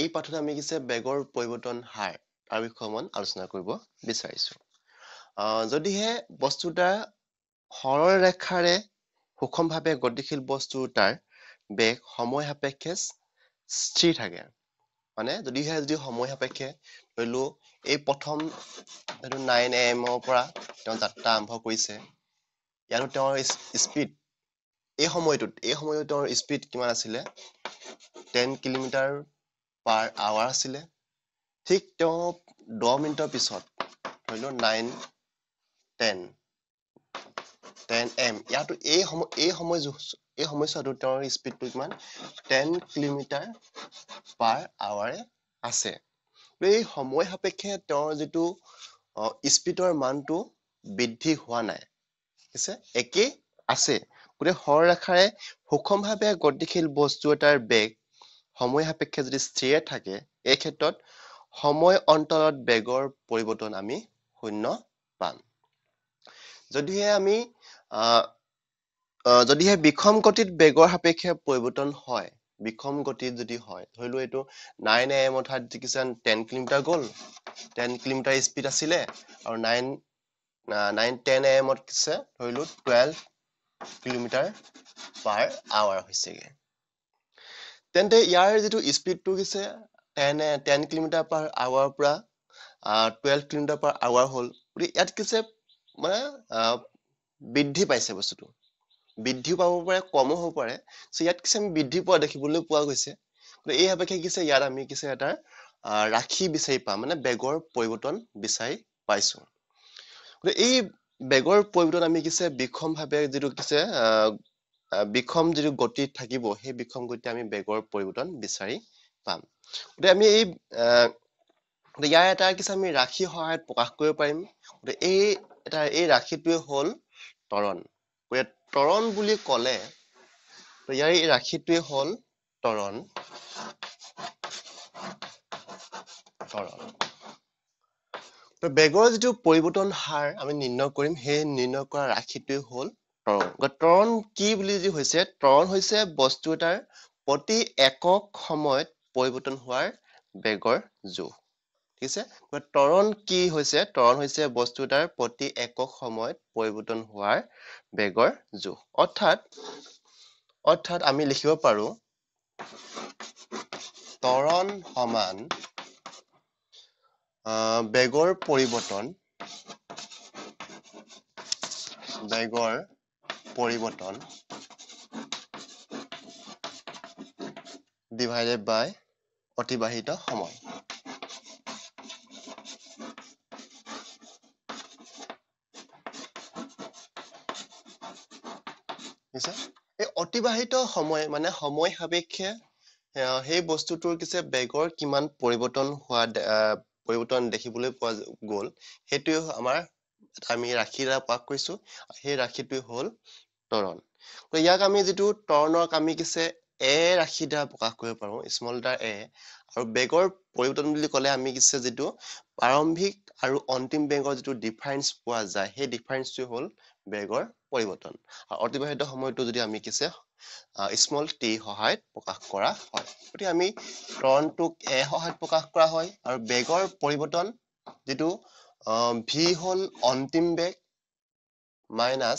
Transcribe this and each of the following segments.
এই পাঠত আমি কিছু বেগৰ পৰিৱৰ্তন হাৰ তাৰ বিষয়ে মই আলোচনা কৰিব বিচাৰিছোঁ যদিহে বস্তু এটা সৰল ৰেখাৰে সুষমভাৱে গতিশীল বস্তু তাৰ বেগ সময় সাপেক্ষে স্থিৰ থাকে মানে যদিহে যদি সময় সাপেক্ষে ধৰি লওঁ এই প্ৰথম নাইন এ এমৰ পৰা তেওঁ যাত্ৰা আৰম্ভ কৰিছে ইয়াতো তেওঁৰ স্পীড এই সময়টোত এই সময়ত তেওঁৰ স্পীড কিমান আছিলে টেন কিলোমিটাৰ পাৰ আৱাৰ আছিলে ঠিক তেওঁ দহ মিনিটৰ পিছত ধৰি লওক নাইন টেন টেন এম ইয়াতো এই সময় এই সময় এই সময়ছোৱাটোত তেওঁৰ স্পীডটো কিমান টেন কিলোমিটাৰ পাৰ আৱাৰে আছে এই সময় সাপেক্ষে তেওঁৰ যিটো স্পীডৰ মানটো বৃদ্ধি হোৱা নাই ঠিক আছে একেই আছে গোটেই সৰলৰেখাৰে সুষমভাৱে গতিশীল বস্তু এটাৰ বেগ সময় সাপেক্ষে যদি স্থিৰে থাকে এই ক্ষেত্ৰত সময় অন্তৰত বেগৰ পৰিৱৰ্তন আমি শূন্য পাম যদিহে আমি যদিহে বিষম গতিত বেগৰ সাপেক্ষে পৰিৱৰ্তন হয় বিষম গতিত যদি হয় ধৰি লওঁ এইটো নাইন এ এম অৰ্থাৎ যি কিছুমান টেন কিলোমিটাৰ গ'ল টেন কিলোমিটাৰ স্পীড আছিলে আৰু নাইন নাইন টেন এ এমত কিছে ধৰি লওঁ টুৱেল্ভ কিলোমিটাৰ পাৰ আৱাৰ হৈছেগে তেন্তে ইয়াৰ যিটো স্পীডটো হৈছে ten ten kilometre per hour পৰা টুৱেল্ভ কিলোমিটাৰ পাৰ আৱাৰ হ'ল গতিকে ইয়াত কিছে মানে বৃদ্ধি পাইছে বস্তুটো বৃদ্ধিও পাব পাৰে কমো হ'ব পাৰে চ' ইয়াত কিছে আমি বৃদ্ধি পোৱা দেখিবলৈ পোৱা গৈছে গতিকে এই সাপেক্ষে কিছে ইয়াত আমি কিছে এটা ৰাখি বিচাৰি পাওঁ মানে বেগৰ পৰিৱৰ্তন বিচাৰি পাইছো গতিকে এই বেগৰ পৰিৱৰ্তন আমি কিছে ভাৱে যিটো কিছে বিষম যিটো গতি থাকিব সেই বিষম গতিতে আমি বেগৰ পৰিৱৰ্তন বিচাৰি পাম গতিকে আমি এই আহ ইয়াৰ এটা কিছু আমি ৰাশিৰ সহায়ত প্ৰকাশ কৰিব পাৰিম গতিকে এই এটা এই ৰাশিটোৱে হ'ল তৰণ গতিকে তৰণ বুলি ক'লে ইয়াৰ এই ৰাশিটোৱে হ'ল তৰণ তৰণ বেগৰ যিটো পৰিৱৰ্তন হাৰ আমি নিৰ্ণয় কৰিম সেই নিৰ্ণয় কৰা ৰাশিটোৱেই হ'ল তৰণ তৰণ কি বুলি যি হৈছে তৰণ হৈছে বস্তু এটাৰ প্ৰতি একক সময়ত পৰিৱৰ্তন হোৱাৰ বেগৰ জোখ ঠিক আছে গতিকে তৰণ কি হৈছে তৰণ হৈছে বস্তু এটাৰ প্ৰতি একক সময়ত পৰিৱৰ্তন হোৱাৰ বেগৰ জোখ অৰ্থাৎ অৰ্থাৎ আমি লিখিব পাৰো তৰণ সমান বেগৰ পৰিৱৰ্তন বেগৰ পৰিৱৰ্তন ডিভাইডেড বাই অতিবাহিত সময় এই অতিবাহিত সময় মানে সময় সাপেক্ষে সেই বস্তুটোৰ কিছু বেগৰ কিমান পৰিৱৰ্তন হোৱা পৰিৱৰ্তন দেখিবলৈ পোৱা গ'ল সেইটোৱে আমাৰ আমি ৰাখিৰ দ্বাৰা পাক কৰিছোঁ সেই ৰাখিটোৱে হ'ল তৰণ ইয়াক আমি যিটো তৰণক আমি কিছু এ ৰাখিৰ দ্বাৰা প্ৰকাশ কৰিব পাৰো স্মল দ্বাৰ এ আৰু বেগৰ পৰিৱৰ্তন বুলি ক'লে আমি কিছু যিটো প্ৰাৰম্ভিক আৰু অন্তিম বেগৰ যিটো ডিফাৰেঞ্চ পোৱা যায় সেই ডিফাৰেঞ্চটোৱে হ'ল বেগৰ পৰিৱৰ্তন আৰু অতিবাহিত সময়টো যদি আমি কিছু স্মল টি সহায়ত প্ৰকাশ কৰা হয় গতিকে আমি ৰণটোক এ সহায়ত প্ৰকাশ কৰা হয় আৰু বেগৰ পৰিৱৰ্তন যিটো ভি হ'ল অন্তিম বেগ মাইনাছ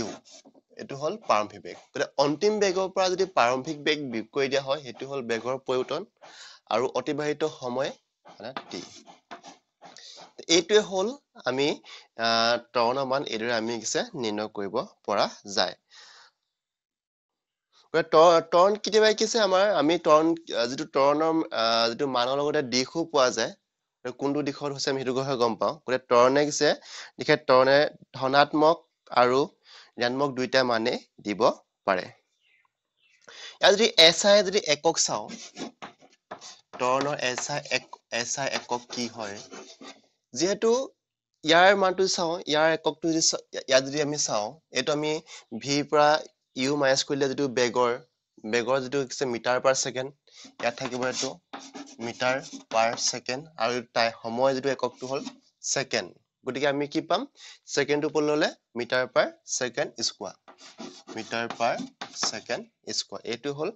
ইউ এইটো হ'ল প্ৰাৰম্ভিক বেগ গতিকে অন্তিম বেগৰ পৰা যদি প্ৰাৰম্ভিক বেগ বিয়োগ কৰি দিয়া হয় সেইটো হ'ল বেগৰ পৰিৱৰ্তন আৰু অতিবাহিত সময় মানে টি এইটোৱে হ'ল আমি আহ তৰণমান এইদৰে আমি কিছু নিৰ্ণয় কৰিব পৰা যায় তৰণ কেতিয়াবা কি আছে আমাৰ আমি তৰণ যিটো টৰ্ণৰ যিটো মানৰ লগতে দিশো পোৱা যায় কোনটো দিশত হৈছে আমি সেইটো কথা গম পাওঁ গতিকে টৰ্ণে কিছে লিখে টৰ্ণে ধনাত্মক আৰু জ্ঞানমক দুইটা মানে দিব পাৰে ইয়াত যদি এছ আই যদি একক চাওঁ টৰ্ণৰ এছ এক এছ আই একক কি হয় যিহেতু ইয়াৰ মানটো চাওঁ ইয়াৰ এককটো যদি ইয়াত যদি আমি চাওঁ এইটো আমি ভিৰ পৰা ইউ মাইনাচ কৰিলে যিটো বেগৰ বেগৰ যিটো হৈছে মিটাৰ পাৰ ছেকেণ্ড ইয়াত থাকিব এইটো মিটাৰ পাৰ ছেকেণ্ড আৰু তাই সময় যিটো এককটো হ'ল ছেকেণ্ড গতিকে আমি কি পাম ছেকেণ্ডটো পলি ল'লে metre per second square metre per second square এইটো হ'ল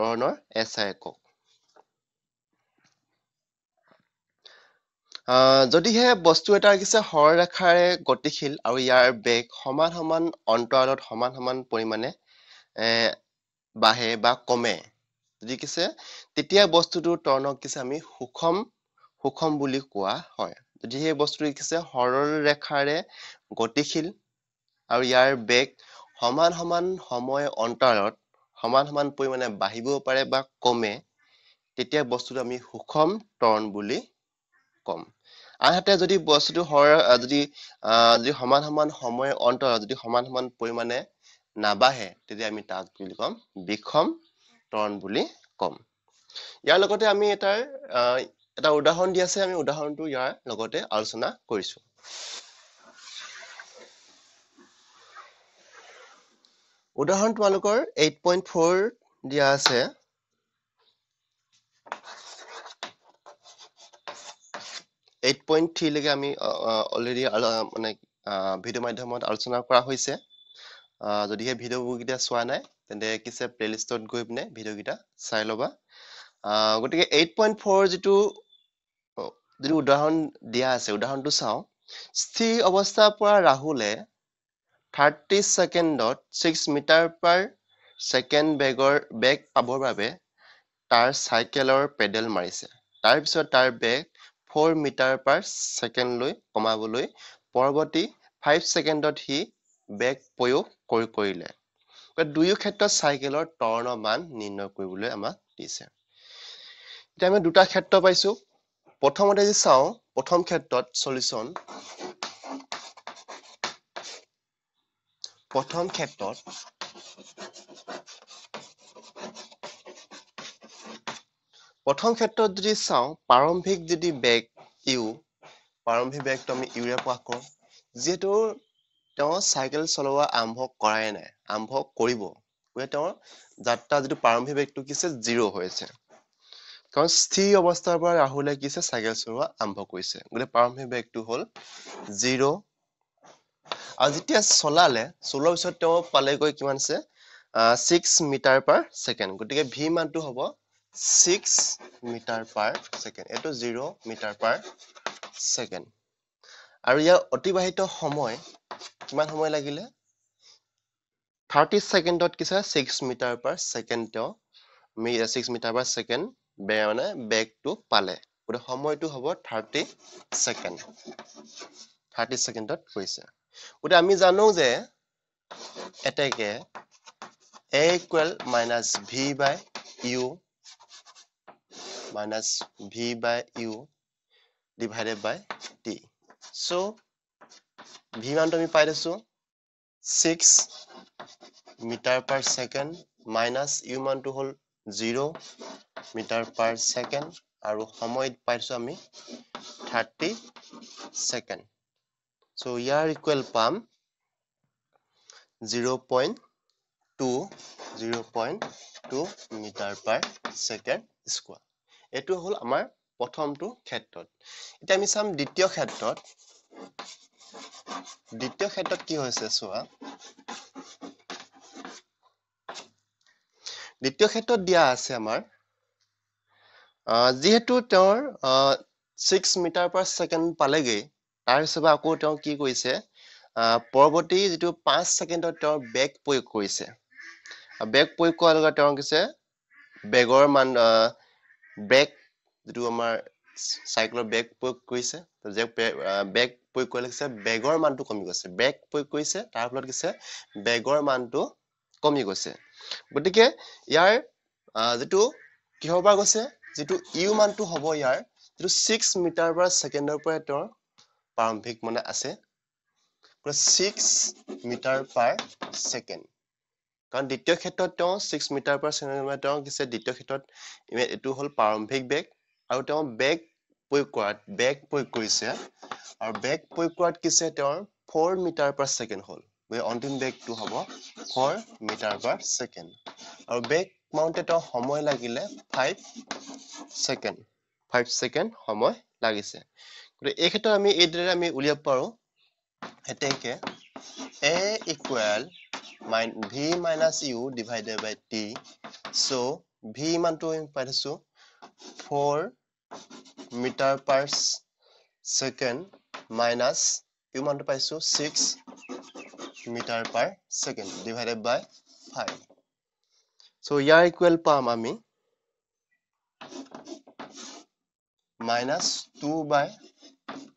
তৰণৰ এছ আই একক যদিহে বস্তু এটাৰ কিছু ৰেখাৰে গতিশীল আৰু ইয়াৰ বেগ সমান সমান অন্তৰালত সমান সমান পৰিমাণে বাঢ়ে বা কমে যদি কিছু তেতিয়া বস্তুটোৰ তৰণক কিছু আমি সুষম সুষম বুলি কোৱা হয় যদিহে বস্তুটো কিছু সৰলৰেখাৰে গতিশীল আৰু ইয়াৰ বেগ সমান সমান সময় অন্তৰালত সমান সমান পৰিমাণে বাঢ়িব পাৰে বা কমে তেতিয়া বস্তুটো আমি সুষম তৰণ বুলি কম আনহাতে যদি বস্তুটো যদি যদি সমান সমান সময় অন্তৰ যদি সমান সমান পৰিমাণে নাবাঢ়ে তেতিয়া আমি তাক বুলি ক'ম বিষম তৰণ বুলি ক'ম ইয়াৰ লগতে আমি এটাৰ এটা উদাহৰণ দি আছে আমি উদাহৰণটো ইয়াৰ লগতে আলোচনা কৰিছো উদাহৰণ তোমালোকৰ এইট পইণ্ট ফ'ৰ দিয়া আছে এইট পইণ্ট থ্ৰীলৈকে আমি অলৰেডি মানে ভিডিঅ' মাধ্যমত আলোচনা কৰা হৈছে যদিহে ভিডিঅ'কেইটা চোৱা নাই তেন্তে কিছে প্লে'লিষ্টত গৈ পিনে ভিডিঅ'কেইটা চাই ল'বা গতিকে এইট পইণ্ট ফ'ৰ যিটো যিটো উদাহৰণ দিয়া আছে উদাহৰণটো চাওঁ স্থিৰ অৱস্থাৰ পৰা ৰাহুলে থাৰ্টি ছেকেণ্ডত ছিক্স মিটাৰ পাৰ ছেকেণ্ড বেগৰ বেগ পাবৰ বাবে তাৰ চাইকেলৰ পেডেল মাৰিছে তাৰপিছত তাৰ বেগ ফ'ৰ মিটাৰ পাৰ ছেকেণ্ডলৈ কমাবলৈ পৰৱৰ্তী ফাইভ ছেকেণ্ডত সি বেগ প্ৰয়োগ কৰি কৰিলে দুয়ো ক্ষেত্ৰত চাইকেলৰ তৰ্ণৰ মান নিৰ্ণয় কৰিবলৈ আমাক দিছে এতিয়া আমি দুটা ক্ষেত্ৰ পাইছোঁ প্ৰথমতে যদি চাওঁ প্ৰথম ক্ষেত্ৰত চলিচন প্ৰথম ক্ষেত্ৰত প্ৰথম ক্ষেত্ৰত যদি চাওঁ প্ৰাৰম্ভিক যদি বেগ ইউ প্ৰাৰম্ভিক বেগটো আমি ইউৰে পোৱা কওঁ যিহেতু তেওঁ চাইকেল চলোৱা আৰম্ভ কৰাই নাই আৰম্ভ কৰিব গতিকে তেওঁৰ যাত্ৰা যিটো প্ৰাৰম্ভিক বেগটো কি আছে জিৰ' হৈছে কাৰণ স্থিৰ অৱস্থাৰ পৰা ৰাহুলে কি আছে চাইকেল চলোৱা আৰম্ভ কৰিছে গতিকে প্ৰাৰম্ভিক বেগটো হ'ল জিৰ' আৰু যেতিয়া চলালে চলোৱাৰ পিছত তেওঁ পালেগৈ কিমান আছে ছিক্স মিটাৰ পাৰ ছেকেণ্ড গতিকে ভি মানটো হ'ব six meter per second. Eto zero meter per second. Aria otibahito homoe. Kiman homoe lagile? Thirty second dot kisa six meter per second to me six meter per second. Bayana back to pale. Put a homoe to hover thirty second. Thirty second dot quisa. Would a mizano there? Attack a equal minus b by u minus V by U divided by T. So V man to me pide so 6 meter per second minus U man to hold 0 meter per second aru homoid pide so me 30 second. So here equal pump 0 0.2 0 0.2 meter per second square. এইটো হ'ল আমাৰ প্ৰথমটো ক্ষেত্ৰত এতিয়া আমি চাম দ্বিতীয় ক্ষেত্ৰত দ্বিতীয় ক্ষেত্ৰত কি হৈছে চোৱা দ্বিতীয় ক্ষেত্ৰত দিয়া আছে আমাৰ যিহেতু তেওঁৰ আহ ছিক্স মিটাৰ পাৰ ছেকেণ্ড পালেগৈ তাৰ হিচাপে আকৌ তেওঁ কি কৰিছে পৰৱৰ্তী যিটো পাঁচ ছেকেণ্ডত তেওঁ বেগ প্ৰয়োগ কৰিছে বেগ প্ৰয়োগ কৰাৰ লগে লগে তেওঁ কৈছে বেগৰ মান বেগ যিটো আমাৰ চাইকেলৰ বেগ প্ৰয়োগ কৰিছে বেগ প্ৰয়োগ কৰিলে কৈছে বেগৰ মানটো কমি গৈছে বেগ প্ৰয়োগ কৰিছে তাৰ ফলত কৈছে বেগৰ মানটো কমি গৈছে গতিকে ইয়াৰ যিটো কিহৰ পৰা গৈছে যিটো ইউ মানটো হ'ব ইয়াৰ যিটো ছিক্স মিটাৰ পৰা ছেকেণ্ডৰ পৰা তেওঁৰ প্ৰাৰম্ভিক মানে আছে ছিক্স মিটাৰ পাৰ ছেকেণ্ড কাৰণ দ্বিতীয় ক্ষেত্ৰত তেওঁ ছিক্স মিটাৰ পৰা চেভেন মিটাৰ তেওঁ কৈছে দ্বিতীয় ক্ষেত্ৰত এইটো হ'ল প্ৰাৰম্ভিক বেগ আৰু তেওঁ বেগ প্ৰয়োগ কৰাত বেগ প্ৰয়োগ কৰিছে আৰু বেগ প্ৰয়োগ কৰাত কিছে তেওঁৰ ফ'ৰ মিটাৰ পাৰ ছেকেণ্ড হ'ল অন্তিম বেগটো হ'ব ফ'ৰ মিটাৰ পাৰ ছেকেণ্ড আৰু বেগ মাউণ্টে তেওঁ সময় লাগিলে ফাইভ ছেকেণ্ড ফাইভ ছেকেণ্ড সময় লাগিছে গতিকে এই ক্ষেত্ৰত আমি এইদৰে আমি উলিয়াব পাৰোঁ এতেকে A equal V minus U divided by T. So V man to impersu 4 meter per second minus U man to 6 meter per second divided by 5. So ya equal palm ami minus 2 by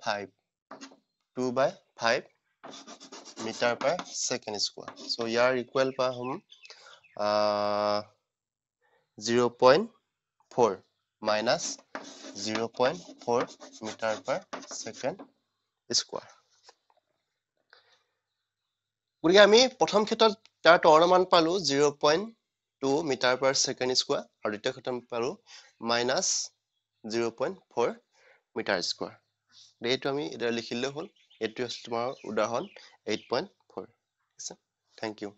5. 2 by 5 metre per second square so यार equal पर हम zero point four minus zero point four metre per second square গতিকে আমি প্ৰথম ক্ষেত্ৰত তাৰ তৰ মান পালোঁ zero' point two metre per second square আৰু দ্বিতীয় ক্ষেত্ৰত আমি পালোঁ minus zero' point four metre square এইটো আমি এতিয়া লিখিলেও হ'ল এইটোৱে হৈছে তোমাৰ উদাহৰণ এইট পইণ্ট ফ'ৰ ঠিক আছে থেংক ইউ